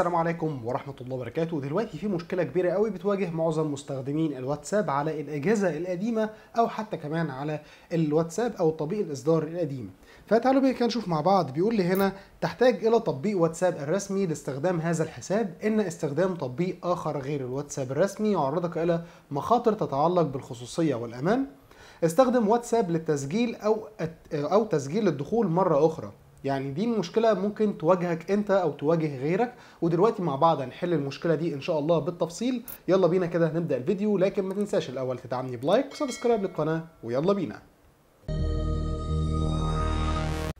السلام عليكم ورحمة الله وبركاته دلوقتي في مشكلة كبيرة قوي بتواجه معظم مستخدمين الواتساب على الأجهزة القديمة أو حتى كمان على الواتساب أو تطبيق الإصدار القديم فتعالوا بقى نشوف مع بعض بيقول لي هنا تحتاج إلى تطبيق واتساب الرسمي لاستخدام هذا الحساب إن استخدام تطبيق آخر غير الواتساب الرسمي يعرضك إلى مخاطر تتعلق بالخصوصية والأمان استخدم واتساب للتسجيل أو أو تسجيل الدخول مرة أخرى يعني دي مشكله ممكن تواجهك انت او تواجه غيرك ودلوقتي مع بعض هنحل المشكله دي ان شاء الله بالتفصيل يلا بينا كده هنبدا الفيديو لكن ما تنساش الاول تدعمني بلايك وسبسكرايب للقناه ويلا بينا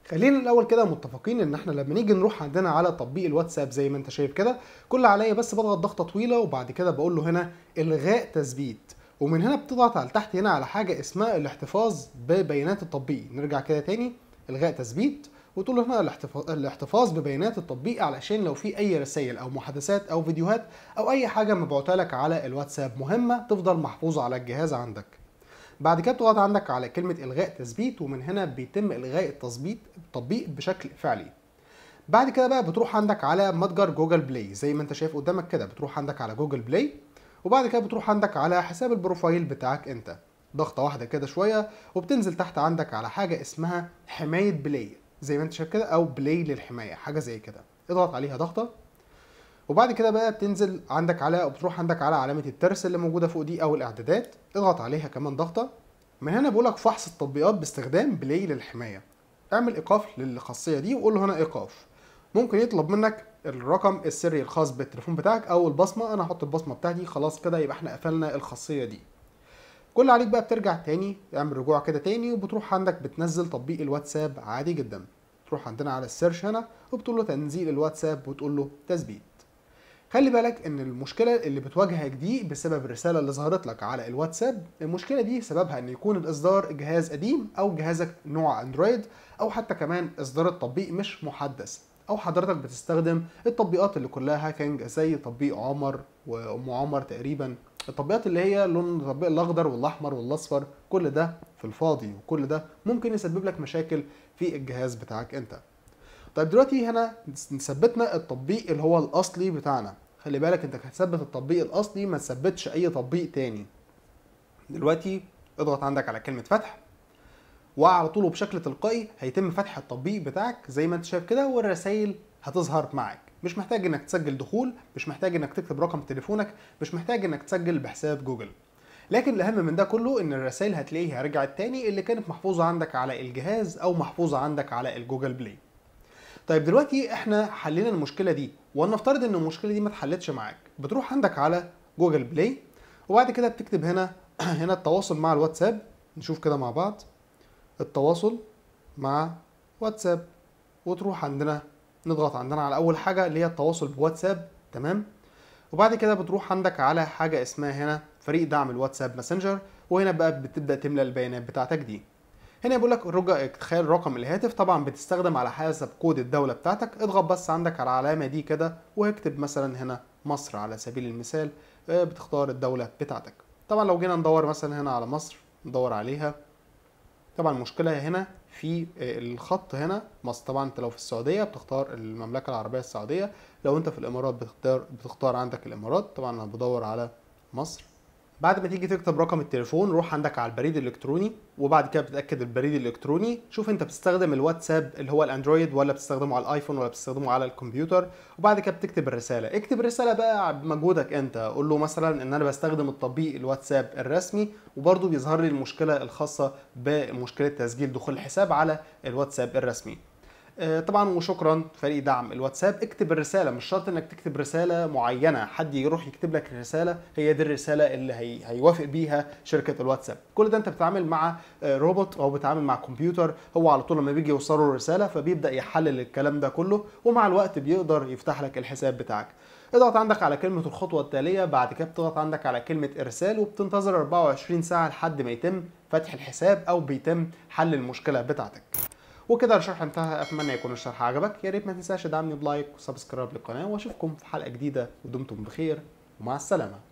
خلينا الاول كده متفقين ان احنا لما نيجي نروح عندنا على تطبيق الواتساب زي ما انت شايف كده كل عليا بس بضغط ضغطه طويله وبعد كده بقول له هنا الغاء تثبيت ومن هنا بتضغط على تحت هنا على حاجه اسمها الاحتفاظ ببيانات التطبيق نرجع كده تاني الغاء تثبيت وتقول له هنا الاحتفاظ ببيانات التطبيق علشان لو في اي رسائل او محادثات او فيديوهات او اي حاجه مبعوتها لك على الواتساب مهمه تفضل محفوظه على الجهاز عندك بعد كده تضغط عندك على كلمه الغاء تثبيت ومن هنا بيتم الغاء التثبيت التطبيق بشكل فعلي بعد كده بقى بتروح عندك على متجر جوجل بلاي زي ما انت شايف قدامك كده بتروح عندك على جوجل بلاي وبعد كده بتروح عندك على حساب البروفايل بتاعك انت ضغطه واحده كده شويه وبتنزل تحت عندك على حاجه اسمها حمايه بلاي زي ما انت شايف كده او بلاي للحمايه حاجه زي كده اضغط عليها ضغطه وبعد كده بقى بتنزل عندك على بتروح عندك على علامه الترس اللي موجوده فوق دي او الاعدادات اضغط عليها كمان ضغطه من هنا بقولك فحص التطبيقات باستخدام بلاي للحمايه اعمل ايقاف للخاصيه دي وقول له هنا ايقاف ممكن يطلب منك الرقم السري الخاص بالتليفون بتاعك او البصمه انا هحط البصمه بتاعتي خلاص كده يبقى احنا قفلنا الخاصيه دي كل عليك بقى بترجع تاني تعمل رجوع كده تاني وبتروح عندك بتنزل تطبيق الواتساب عادي جدا تروح عندنا على السيرش هنا وبتقول له تنزيل الواتساب وتقول له تثبيت خلي بالك ان المشكله اللي بتواجهك دي بسبب الرساله اللي ظهرت لك على الواتساب المشكله دي سببها ان يكون الاصدار جهاز قديم او جهازك نوع اندرويد او حتى كمان اصدار التطبيق مش محدث او حضرتك بتستخدم التطبيقات اللي كلها هاكينج زي تطبيق عمر وام عمر تقريبا التطبيقات اللي هي لون التطبيق الاخضر والاحمر والاصفر كل ده في الفاضي وكل ده ممكن يسبب لك مشاكل في الجهاز بتاعك انت طيب دلوقتي هنا ثبتنا التطبيق اللي هو الاصلي بتاعنا خلي بالك انت هتثبت التطبيق الاصلي ما تثبتش اي تطبيق تاني دلوقتي اضغط عندك على كلمه فتح وعلى طول وبشكل تلقائي هيتم فتح التطبيق بتاعك زي ما انت شايف كده والرسائل هتظهر معاك مش محتاج انك تسجل دخول مش محتاج انك تكتب رقم تليفونك مش محتاج انك تسجل بحساب جوجل لكن الاهم من ده كله ان الرسائل هتلاقيها رجعت تاني اللي كانت محفوظه عندك على الجهاز او محفوظه عندك على الجوجل بلاي طيب دلوقتي احنا حلينا المشكله دي ولنفترض ان المشكله دي ما اتحلتش معاك بتروح عندك على جوجل بلاي وبعد كده بتكتب هنا هنا التواصل مع الواتساب نشوف كده مع بعض التواصل مع واتساب وتروح عندنا نضغط عندنا على اول حاجه اللي هي التواصل بواتساب تمام وبعد كده بتروح عندك على حاجه اسمها هنا فريق دعم الواتساب ماسنجر وهنا بقى بتبدا تملى البيانات بتاعتك دي هنا بيقول لك رجاء ادخال رقم الهاتف طبعا بتستخدم على حسب كود الدوله بتاعتك اضغط بس عندك على العلامه دي كده واكتب مثلا هنا مصر على سبيل المثال آه، بتختار الدوله بتاعتك طبعا لو جينا ندور مثلا هنا على مصر ندور عليها طبعا المشكله هنا في آه، الخط هنا مصر طبعا انت لو في السعوديه بتختار المملكه العربيه السعوديه لو انت في الامارات بتختار بتختار عندك الامارات طبعا انا بدور على مصر بعد ما تيجي تكتب رقم التليفون روح عندك على البريد الالكتروني وبعد كده بتتاكد البريد الالكتروني شوف انت بتستخدم الواتساب اللي هو الاندرويد ولا بتستخدمه على الايفون ولا بتستخدمه على الكمبيوتر وبعد كده بتكتب الرساله اكتب الرساله بقى بمجهودك انت قول له مثلا ان انا بستخدم التطبيق الواتساب الرسمي وبرده بيظهر لي المشكله الخاصه بمشكله تسجيل دخول الحساب على الواتساب الرسمي آه، طبعا وشكرا فريق دعم الواتساب اكتب الرساله مش شرط انك تكتب رساله معينه حد يروح يكتب لك الرساله هي دي الرساله اللي هي هيوافق بيها شركه الواتساب كل ده انت بتتعامل مع آه، روبوت او بتتعامل مع كمبيوتر هو على طول لما بيجي يوصله الرساله فبيبدا يحلل الكلام ده كله ومع الوقت بيقدر يفتح لك الحساب بتاعك اضغط عندك على كلمة الخطوة التالية بعد كده بتضغط عندك على كلمة إرسال وبتنتظر 24 ساعة لحد ما يتم فتح الحساب أو بيتم حل المشكلة بتاعتك وكده الشرح انتهى اتمنى يكون الشرح عجبك يا ريت ما تنساش تدعمني بلايك وسبسكرايب للقناه واشوفكم في حلقه جديده ودمتم بخير ومع السلامه